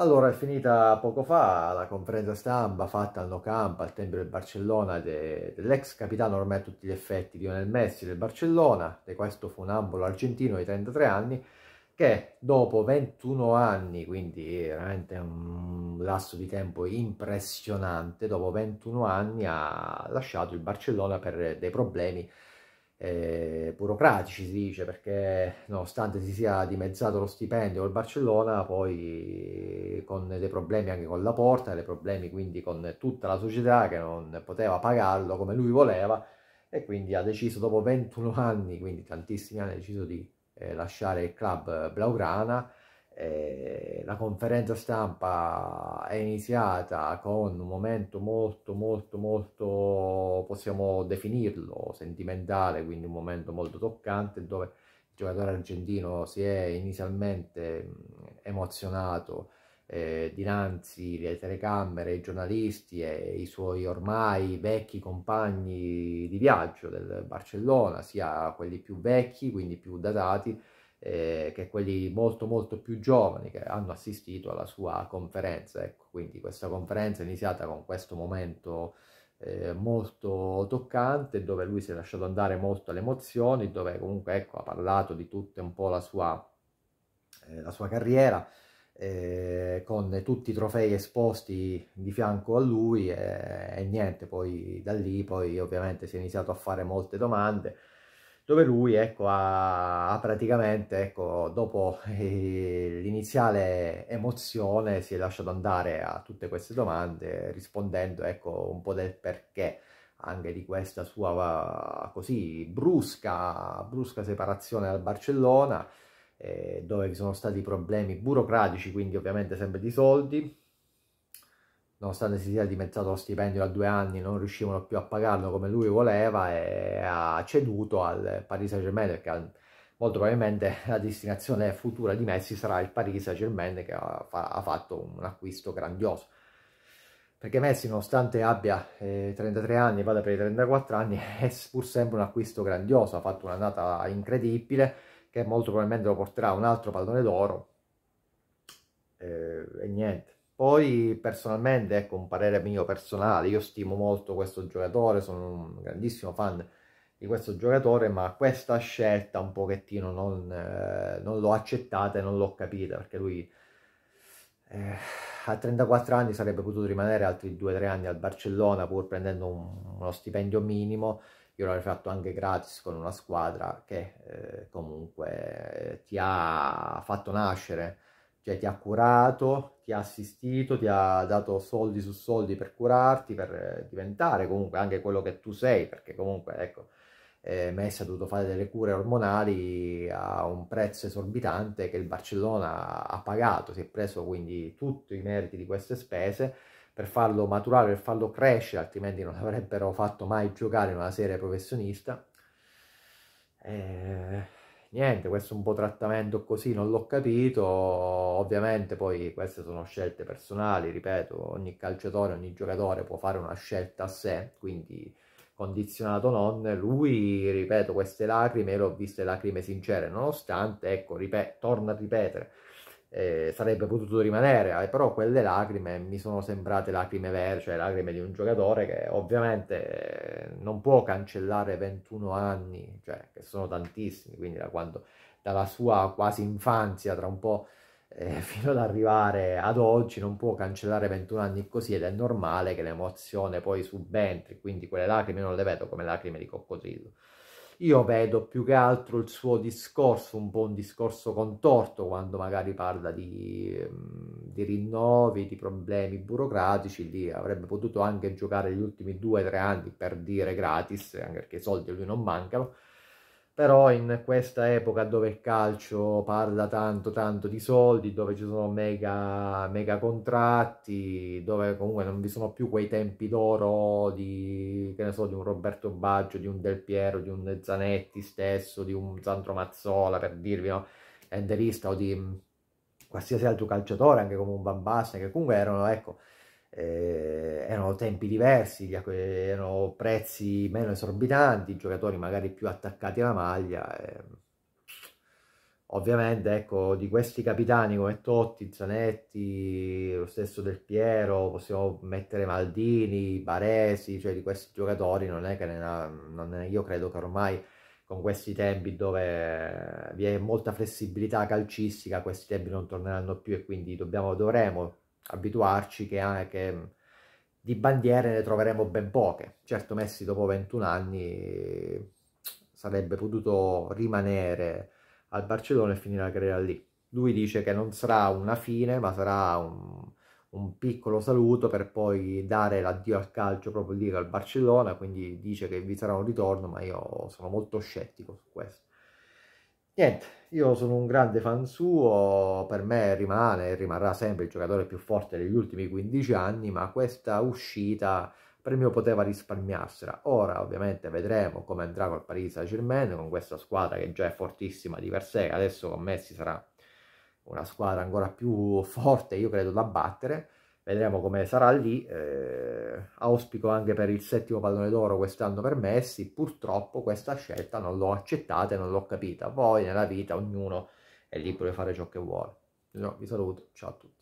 Allora è finita poco fa la conferenza stampa fatta al No Camp al Tempio del Barcellona de, dell'ex capitano ormai a tutti gli effetti Lionel Messi del Barcellona, di questo funambolo argentino di 33 anni che dopo 21 anni, quindi veramente un lasso di tempo impressionante, dopo 21 anni ha lasciato il Barcellona per dei problemi eh, burocratici si dice perché nonostante si sia dimezzato lo stipendio col Barcellona poi con dei problemi anche con la porta dei problemi quindi con tutta la società che non poteva pagarlo come lui voleva e quindi ha deciso dopo 21 anni quindi tantissimi anni ha deciso di eh, lasciare il club Blaugrana eh, la conferenza stampa è iniziata con un momento molto molto molto possiamo definirlo sentimentale quindi un momento molto toccante dove il giocatore argentino si è inizialmente emozionato eh, dinanzi alle telecamere, ai giornalisti e i suoi ormai vecchi compagni di viaggio del Barcellona, sia quelli più vecchi, quindi più datati, eh, che quelli molto molto più giovani che hanno assistito alla sua conferenza. Ecco, quindi questa conferenza è iniziata con questo momento eh, molto toccante dove lui si è lasciato andare molto alle emozioni, dove comunque ecco, ha parlato di tutta un po' la sua, eh, la sua carriera. Eh, con tutti i trofei esposti di fianco a lui e, e, niente, poi da lì poi ovviamente si è iniziato a fare molte domande dove lui ecco, ha, ha praticamente, ecco, dopo eh, l'iniziale emozione, si è lasciato andare a tutte queste domande, rispondendo ecco, un po' del perché anche di questa sua così brusca, brusca separazione dal Barcellona, eh, dove vi sono stati problemi burocratici, quindi ovviamente sempre di soldi, nonostante si sia dimezzato lo stipendio da due anni, non riuscivano più a pagarlo come lui voleva e ha ceduto al Paris Saint-Germain perché molto probabilmente la destinazione futura di Messi sarà il Paris Saint-Germain che ha, ha, fatto un acquisto grandioso. Perché Messi, nonostante abbia eh, 33 anni vada per i 34 anni, è pur sempre un acquisto grandioso, ha fatto un'annata incredibile che molto probabilmente lo porterà a un altro pallone d'oro. Eh, e niente poi personalmente, ecco, un parere mio personale, io stimo molto questo giocatore, sono un grandissimo fan di questo giocatore, ma questa scelta un pochettino non, eh, non l'ho accettata e non l'ho capita, perché lui eh, a 34 anni sarebbe potuto rimanere altri 2-3 anni al Barcellona pur prendendo un, uno stipendio minimo, io l'avrei fatto anche gratis con una squadra che eh, comunque eh, ti ha fatto nascere cioè ti ha curato, ti ha assistito, ti ha dato soldi su soldi per curarti, per eh, diventare comunque anche quello che tu sei, perché comunque ecco, eh, Messi ha dovuto fare delle cure ormonali a un prezzo esorbitante che il Barcellona ha pagato, si è preso quindi tutti i meriti di queste spese per farlo maturare, per farlo crescere, altrimenti non avrebbero fatto mai giocare in una serie professionista. Eh, niente, questo è un po' trattamento così, non l'ho capito, ovviamente poi queste sono scelte personali, ripeto, ogni calciatore, ogni giocatore può fare una scelta a sé, quindi condizionato non, lui, ripeto, queste lacrime, l'ho viste lacrime sincere, nonostante, ecco, torna a ripetere, eh, sarebbe potuto rimanere, eh, però quelle lacrime mi sono sembrate lacrime vere, cioè lacrime di un giocatore che ovviamente eh, non può cancellare 21 anni, cioè che sono tantissimi, quindi da quando, dalla sua quasi infanzia tra un po' eh, fino ad arrivare ad oggi non può cancellare 21 anni così ed è normale che l'emozione poi subentri, quindi quelle lacrime non le vedo come lacrime di coccodrillo. Io vedo più che altro il suo discorso, un po' un discorso contorto quando magari parla di, di rinnovi, di problemi burocratici, lì avrebbe potuto anche giocare gli ultimi due o tre anni per dire gratis, anche perché i soldi a lui non mancano, però in questa epoca dove il calcio parla tanto tanto di soldi, dove ci sono mega, mega contratti, dove comunque non vi sono più quei tempi d'oro di, che ne so, di un Roberto Baggio, di un Del Piero, di un Zanetti stesso, di un Sandro Mazzola per dirvi, no? Enderista o di mm, qualsiasi altro calciatore, anche come un Van Basten, che comunque erano, ecco, eh, erano tempi diversi, erano prezzi meno esorbitanti, giocatori magari più attaccati alla maglia. Eh. Ovviamente, ecco, di questi capitani come Totti, Zanetti, lo stesso Del Piero, possiamo mettere Maldini, Baresi, cioè di questi giocatori non è che ne ha, non è, io credo che ormai con questi tempi dove vi è molta flessibilità calcistica, questi tempi non torneranno più e quindi dobbiamo, dovremo abituarci che, anche di bandiere ne troveremo ben poche. Certo Messi dopo 21 anni sarebbe potuto rimanere al Barcellona e finire la carriera lì. Lui dice che non sarà una fine, ma sarà un, un piccolo saluto per poi dare l'addio al calcio proprio lì al Barcellona, quindi dice che vi sarà un ritorno, ma io sono molto scettico su questo. Niente, io sono un grande fan suo, per me rimane e rimarrà sempre il giocatore più forte degli ultimi 15 anni, ma questa uscita per me poteva risparmiarsela. Ora ovviamente vedremo come andrà col Paris Saint-Germain, con questa squadra che già è fortissima di per sé, adesso con Messi sarà una squadra ancora più forte, io credo, da battere vedremo come sarà lì, eh, auspico anche per il settimo pallone d'oro quest'anno per Messi, purtroppo questa scelta non l'ho accettata e non l'ho capita, voi nella vita ognuno è libero di fare ciò che vuole. No, vi saluto, ciao a tutti.